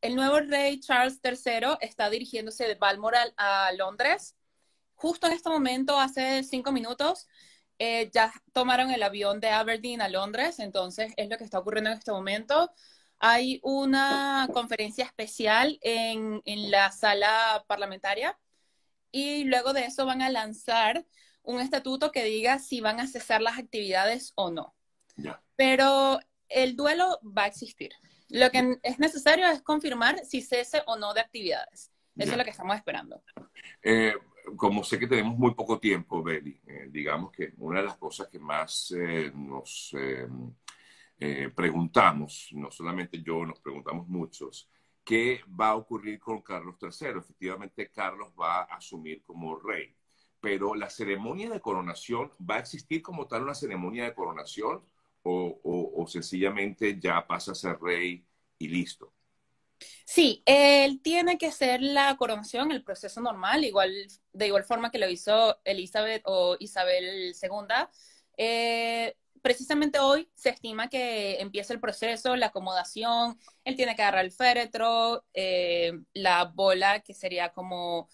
El nuevo rey Charles III está dirigiéndose de Balmoral a Londres. Justo en este momento, hace cinco minutos, eh, ya tomaron el avión de Aberdeen a Londres, entonces es lo que está ocurriendo en este momento. Hay una conferencia especial en, la sala parlamentaria y luego de eso van a lanzar un estatuto que diga si van a cesar las actividades o no. Pero el duelo va a existir. Lo que es necesario es confirmar si cese o no de actividades. Eso es lo que estamos esperando. Eh, como sé que tenemos muy poco tiempo, Beli, eh, digamos que una de las cosas que más eh, nos preguntamos, no solamente yo, nos preguntamos muchos, ¿qué va a ocurrir con Carlos III? Efectivamente, Carlos va a asumir como rey, pero la ceremonia de coronación, ¿va a existir como tal una ceremonia de coronación? o, sencillamente ya pasa a ser rey y listo? Sí, él tiene que hacer la coronación, el proceso normal, igual, de igual forma que lo hizo Elizabeth o Isabel II. Eh, precisamente hoy se estima que empieza el proceso, la acomodación, él tiene que agarrar el féretro, eh, la bola, que sería como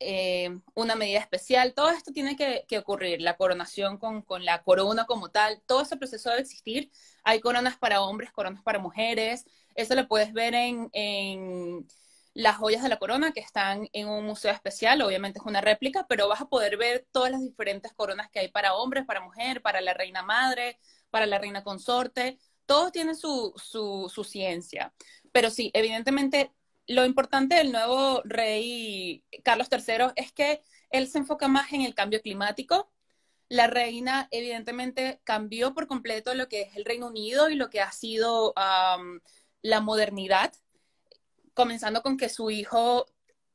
eh, una medida especial, todo esto tiene que, ocurrir, la coronación con, con, la corona como tal, todo ese proceso debe existir. Hay coronas para hombres, coronas para mujeres, eso lo puedes ver en, en las joyas de la corona que están en un museo especial, obviamente es una réplica, pero vas a poder ver todas las diferentes coronas que hay para hombres, para mujer, para la reina madre, para la reina consorte, todo tiene su, su, su ciencia. Pero sí, evidentemente lo importante del nuevo rey Carlos III es que él se enfoca más en el cambio climático. La reina evidentemente cambió por completo lo que es el Reino Unido y lo que ha sido la modernidad, comenzando con que su hijo,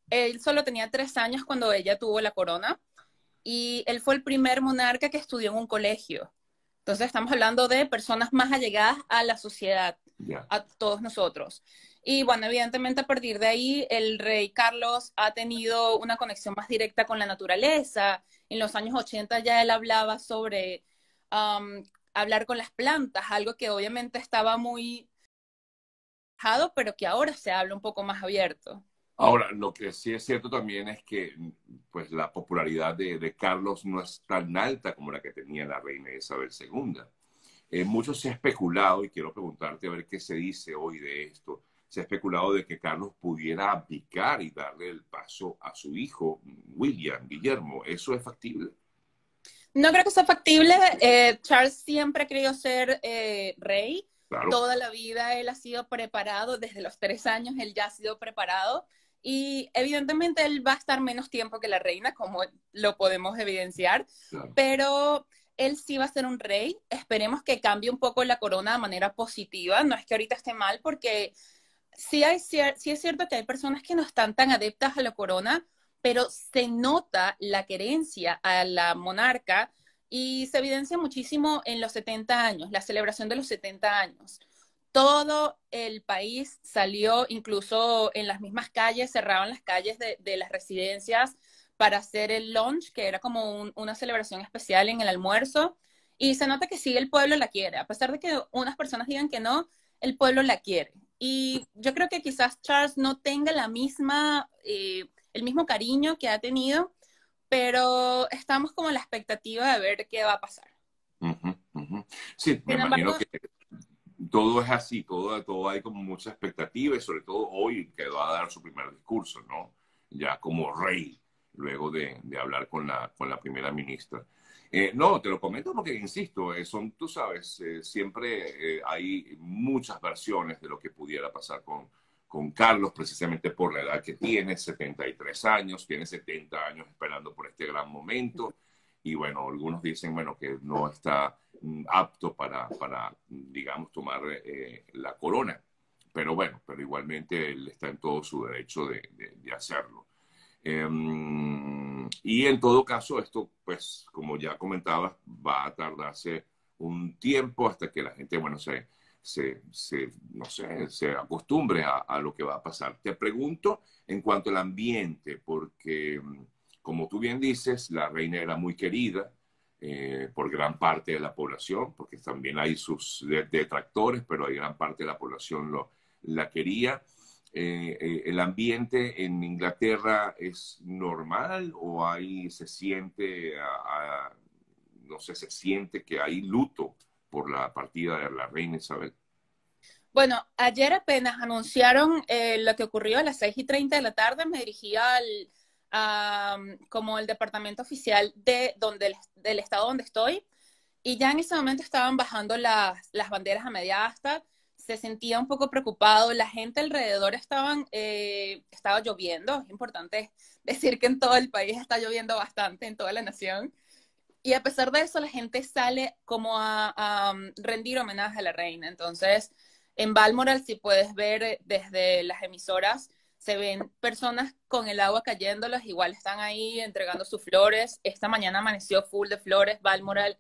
él solo tenía tres años cuando ella tuvo la corona y él fue el primer monarca que estudió en un colegio. Entonces estamos hablando de personas más allegadas a la sociedad, a todos nosotros. Y bueno, evidentemente a partir de ahí el rey Carlos ha tenido una conexión más directa con la naturaleza. En los años 80 ya él hablaba sobre hablar con las plantas, algo que obviamente estaba muy dejado, pero que ahora se habla un poco más abierto. Ahora, lo que sí es cierto también es que pues, la popularidad de, Carlos no es tan alta como la que tenía la reina Isabel II. Eh, mucho se ha especulado, y quiero preguntarte a ver qué se dice hoy de esto, se ha especulado de que Carlos pudiera abdicar y darle el paso a su hijo, William, Guillermo. ¿Eso es factible? No creo que sea factible. Eh, Charles siempre ha querido ser eh, rey. Toda la vida él ha sido preparado, desde los tres años él ya ha sido preparado. Y evidentemente él va a estar menos tiempo que la reina, como lo podemos evidenciar. Pero él sí va a ser un rey. Esperemos que cambie un poco la corona de manera positiva. No es que ahorita esté mal, porque sí, es cierto que hay personas que no están tan adeptas a la corona, pero se nota la querencia a la monarca y se evidencia muchísimo en los 70 años, la celebración de los 70 años. Todo el país salió, incluso en las mismas calles, cerraban las calles de, las residencias para hacer el lunch, que era como una celebración especial en el almuerzo. Y se nota que sí, el pueblo la quiere. A pesar de que unas personas digan que no, el pueblo la quiere. Y yo creo que quizás Charles no tenga la misma, eh, el mismo cariño que ha tenido, pero estamos como en la expectativa de ver qué va a pasar. Sí, me imagino que todo es así, todo, todo hay como mucha expectativa y sobre todo hoy que va a dar su primer discurso, ¿no? Ya como rey, luego de, de hablar con la, con la primera ministra. Eh, no, te lo comento porque, insisto, eh, son, tú sabes, eh, siempre hay muchas versiones de lo que pudiera pasar con, Carlos, precisamente por la edad que tiene, 73 años, tiene 70 años esperando por este gran momento. Y bueno, algunos dicen, bueno, que no está mm, apto para, digamos, tomar la corona. Pero bueno, pero igualmente él está en todo su derecho de, de, de hacerlo. Em, y en todo caso, esto, pues, como ya comentabas, va a tardarse un tiempo hasta que la gente, bueno, se, se, no sé, se acostumbre a, lo que va a pasar. Te pregunto en cuanto al ambiente, porque, mm, como tú bien dices, la reina era muy querida eh, por gran parte de la población, porque también hay sus detractores, pero hay gran parte de la población lo, la quería. Eh, eh, el ambiente en Inglaterra es normal o ahí se siente, no sé, se siente que hay luto por la partida de la reina Isabel? Bueno, ayer apenas anunciaron eh, lo que ocurrió a las 6 y 30 de la tarde, me dirigí al, como el departamento oficial de donde, del estado donde estoy, y ya en ese momento estaban bajando las, las banderas a media asta, se sentía un poco preocupado, la gente alrededor estaban, eh, estaba lloviendo, es importante decir que en todo el país está lloviendo bastante, en toda la nación, y a pesar de eso la gente sale como a, um, rendir homenaje a la reina, entonces en Balmoral si puedes ver eh, desde las emisoras, se ven personas con el agua cayéndolas, igual están ahí entregando sus flores, esta mañana amaneció full de flores, Balmoral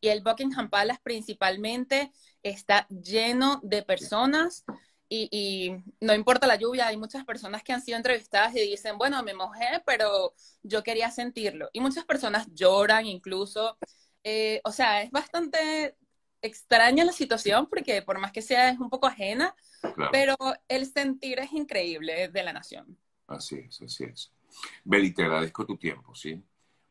y el Buckingham Palace principalmente está lleno de personas y, no importa la lluvia, hay muchas personas que han sido entrevistadas y dicen, bueno, me mojé, pero yo quería sentirlo. Y muchas personas lloran incluso. Eh, o sea, es bastante extraña la situación porque por más que sea es un poco ajena, pero el sentir es increíble de la nación. Así es, así es. Beli, te agradezco tu tiempo, ¿sí?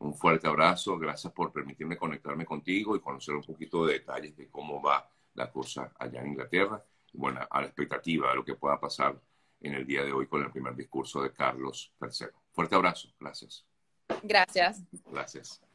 un fuerte abrazo, gracias por permitirme conectarme contigo y conocer un poquito de detalles de cómo va la cosa allá en Inglaterra. Bueno, a la expectativa de lo que pueda pasar en el día de hoy con el primer discurso de Carlos III. Fuerte abrazo, gracias. Gracias. Gracias.